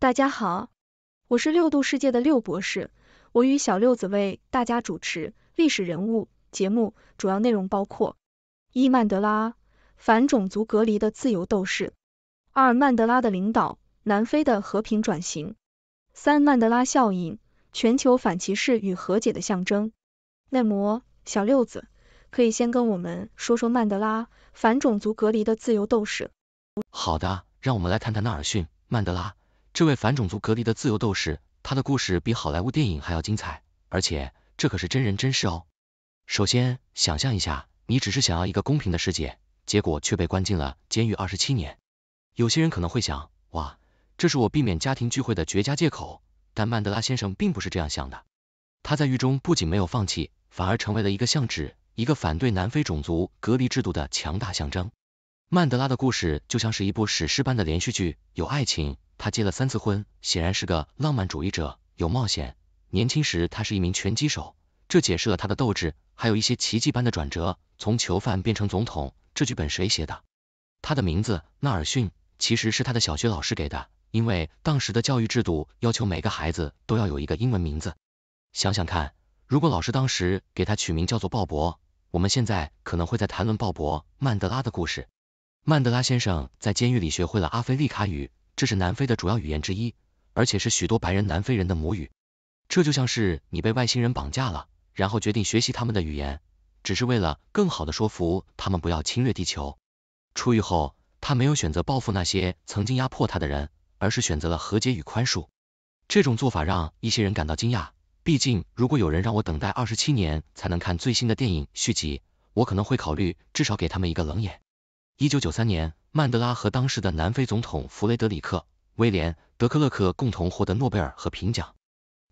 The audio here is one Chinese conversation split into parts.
大家好，我是六度世界的六博士，我与小六子为大家主持历史人物节目，主要内容包括一曼德拉，反种族隔离的自由斗士；二曼德拉的领导，南非的和平转型；三曼德拉效应，全球反歧视与和解的象征。那么，小六子可以先跟我们说说曼德拉，反种族隔离的自由斗士。好的，让我们来谈谈纳尔逊·曼德拉。这位反种族隔离的自由斗士，他的故事比好莱坞电影还要精彩，而且这可是真人真事哦。首先，想象一下，你只是想要一个公平的世界，结果却被关进了监狱二十七年。有些人可能会想，哇，这是我避免家庭聚会的绝佳借口。但曼德拉先生并不是这样想的。他在狱中不仅没有放弃，反而成为了一个象徵，一个反对南非种族隔离制度的强大象征。曼德拉的故事就像是一部史诗般的连续剧，有爱情。他结了三次婚，显然是个浪漫主义者，有冒险。年轻时他是一名拳击手，这解释了他的斗志，还有一些奇迹般的转折，从囚犯变成总统。这剧本谁写的？他的名字纳尔逊其实是他的小学老师给的，因为当时的教育制度要求每个孩子都要有一个英文名字。想想看，如果老师当时给他取名叫做鲍勃，我们现在可能会在谈论鲍勃曼德拉的故事。曼德拉先生在监狱里学会了阿非利卡语。这是南非的主要语言之一，而且是许多白人南非人的母语。这就像是你被外星人绑架了，然后决定学习他们的语言，只是为了更好的说服他们不要侵略地球。出狱后，他没有选择报复那些曾经压迫他的人，而是选择了和解与宽恕。这种做法让一些人感到惊讶，毕竟如果有人让我等待二十七年才能看最新的电影续集，我可能会考虑至少给他们一个冷眼。一九九三年。曼德拉和当时的南非总统弗雷德里克·威廉·德克勒克共同获得诺贝尔和平奖，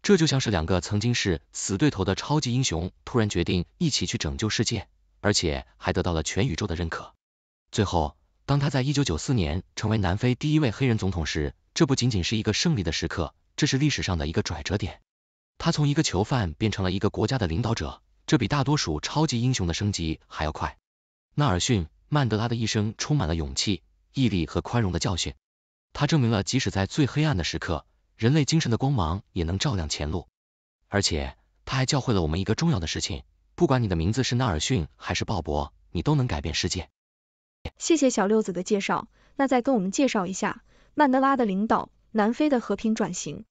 这就像是两个曾经是死对头的超级英雄，突然决定一起去拯救世界，而且还得到了全宇宙的认可。最后，当他在一九九四年成为南非第一位黑人总统时，这不仅仅是一个胜利的时刻，这是历史上的一个转折点。他从一个囚犯变成了一个国家的领导者，这比大多数超级英雄的升级还要快。纳尔逊。曼德拉的一生充满了勇气、毅力和宽容的教训，他证明了即使在最黑暗的时刻，人类精神的光芒也能照亮前路。而且他还教会了我们一个重要的事情，不管你的名字是纳尔逊还是鲍勃，你都能改变世界。谢谢小六子的介绍，那再跟我们介绍一下曼德拉的领导，南非的和平转型。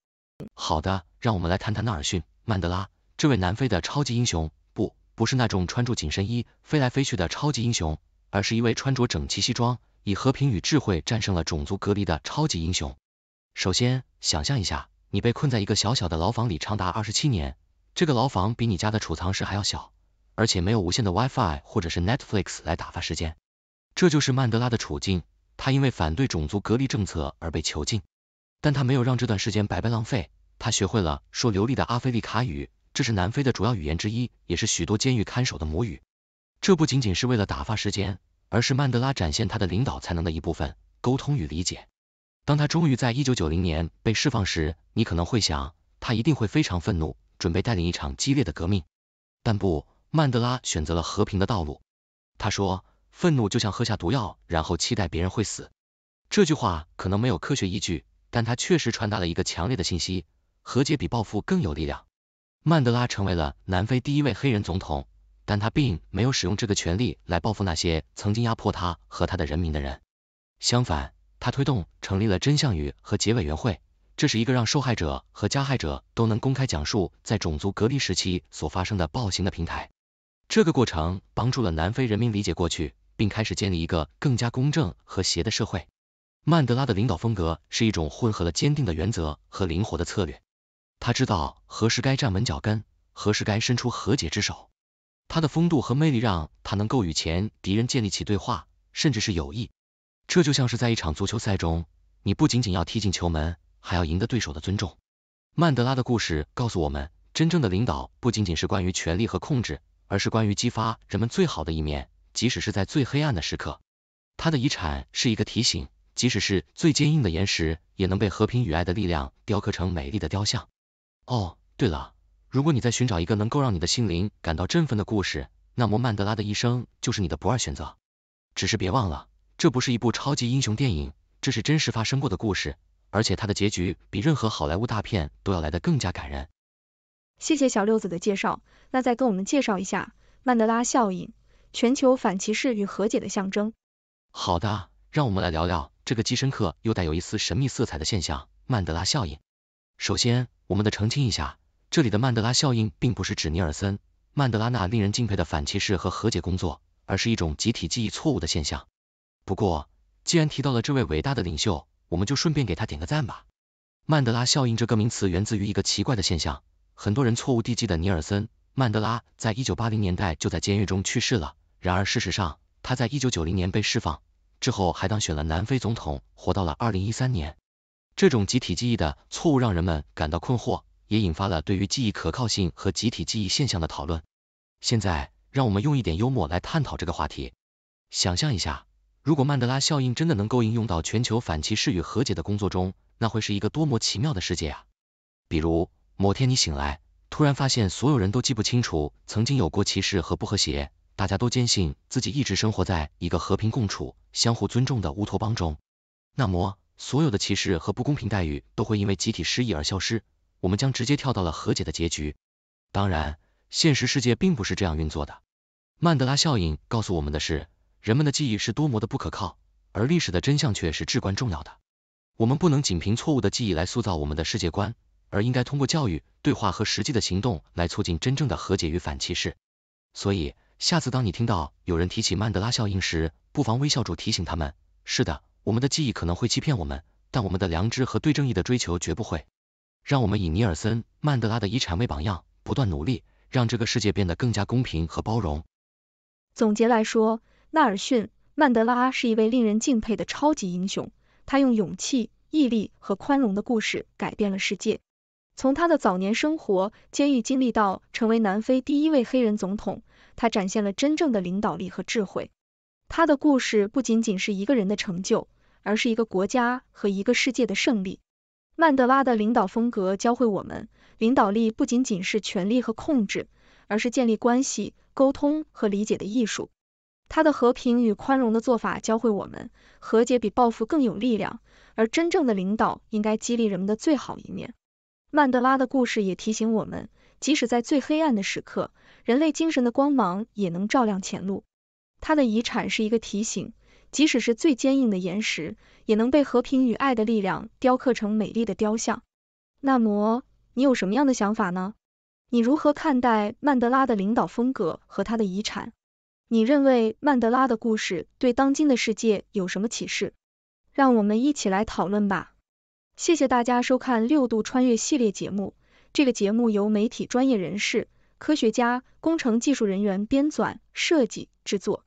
好的，让我们来谈谈纳尔逊·曼德拉，这位南非的超级英雄，不，不是那种穿着紧身衣飞来飞去的超级英雄。而是一位穿着整齐西装，以和平与智慧战胜了种族隔离的超级英雄。首先，想象一下，你被困在一个小小的牢房里长达二十七年，这个牢房比你家的储藏室还要小，而且没有无线的 WiFi 或者是 Netflix 来打发时间。这就是曼德拉的处境，他因为反对种族隔离政策而被囚禁，但他没有让这段时间白白浪费，他学会了说流利的阿非利卡语，这是南非的主要语言之一，也是许多监狱看守的母语。这不仅仅是为了打发时间，而是曼德拉展现他的领导才能的一部分。沟通与理解。当他终于在1990年被释放时，你可能会想，他一定会非常愤怒，准备带领一场激烈的革命。但不，曼德拉选择了和平的道路。他说：“愤怒就像喝下毒药，然后期待别人会死。”这句话可能没有科学依据，但他确实传达了一个强烈的信息：和解比报复更有力量。曼德拉成为了南非第一位黑人总统。但他并没有使用这个权利来报复那些曾经压迫他和他的人民的人。相反，他推动成立了真相与和解委员会，这是一个让受害者和加害者都能公开讲述在种族隔离时期所发生的暴行的平台。这个过程帮助了南非人民理解过去，并开始建立一个更加公正和谐的社会。曼德拉的领导风格是一种混合了坚定的原则和灵活的策略。他知道何时该站稳脚跟，何时该伸出和解之手。他的风度和魅力让他能够与前敌人建立起对话，甚至是友谊。这就像是在一场足球赛中，你不仅仅要踢进球门，还要赢得对手的尊重。曼德拉的故事告诉我们，真正的领导不仅仅是关于权力和控制，而是关于激发人们最好的一面，即使是在最黑暗的时刻。他的遗产是一个提醒，即使是最坚硬的岩石，也能被和平与爱的力量雕刻成美丽的雕像。哦，对了。如果你在寻找一个能够让你的心灵感到振奋的故事，那么曼德拉的一生就是你的不二选择。只是别忘了，这不是一部超级英雄电影，这是真实发生过的故事，而且它的结局比任何好莱坞大片都要来得更加感人。谢谢小六子的介绍，那再跟我们介绍一下曼德拉效应，全球反歧视与和解的象征。好的，让我们来聊聊这个既深刻又带有一丝神秘色彩的现象——曼德拉效应。首先，我们得澄清一下。这里的曼德拉效应并不是指尼尔森·曼德拉那令人敬佩的反歧视和和解工作，而是一种集体记忆错误的现象。不过，既然提到了这位伟大的领袖，我们就顺便给他点个赞吧。曼德拉效应这个名词源自于一个奇怪的现象：很多人错误地记得尼尔森·曼德拉在一九八零年代就在监狱中去世了，然而事实上他在一九九零年被释放之后还当选了南非总统，活到了二零一三年。这种集体记忆的错误让人们感到困惑。也引发了对于记忆可靠性和集体记忆现象的讨论。现在，让我们用一点幽默来探讨这个话题。想象一下，如果曼德拉效应真的能够应用到全球反歧视与和解的工作中，那会是一个多么奇妙的世界啊！比如，某天你醒来，突然发现所有人都记不清楚曾经有过歧视和不和谐，大家都坚信自己一直生活在一个和平共处、相互尊重的乌托邦中。那么，所有的歧视和不公平待遇都会因为集体失忆而消失。我们将直接跳到了和解的结局。当然，现实世界并不是这样运作的。曼德拉效应告诉我们的是，人们的记忆是多么的不可靠，而历史的真相却是至关重要的。我们不能仅凭错误的记忆来塑造我们的世界观，而应该通过教育、对话和实际的行动来促进真正的和解与反歧视。所以，下次当你听到有人提起曼德拉效应时，不妨微笑住提醒他们：是的，我们的记忆可能会欺骗我们，但我们的良知和对正义的追求绝不会。让我们以尼尔森·曼德拉的遗产为榜样，不断努力，让这个世界变得更加公平和包容。总结来说，纳尔逊·曼德拉是一位令人敬佩的超级英雄，他用勇气、毅力和宽容的故事改变了世界。从他的早年生活、监狱经历到成为南非第一位黑人总统，他展现了真正的领导力和智慧。他的故事不仅仅是一个人的成就，而是一个国家和一个世界的胜利。曼德拉的领导风格教会我们，领导力不仅仅是权力和控制，而是建立关系、沟通和理解的艺术。他的和平与宽容的做法教会我们，和解比报复更有力量，而真正的领导应该激励人们的最好一面。曼德拉的故事也提醒我们，即使在最黑暗的时刻，人类精神的光芒也能照亮前路。他的遗产是一个提醒。即使是最坚硬的岩石，也能被和平与爱的力量雕刻成美丽的雕像。那么，你有什么样的想法呢？你如何看待曼德拉的领导风格和他的遗产？你认为曼德拉的故事对当今的世界有什么启示？让我们一起来讨论吧。谢谢大家收看《六度穿越》系列节目。这个节目由媒体专业人士、科学家、工程技术人员编纂、设计、制作。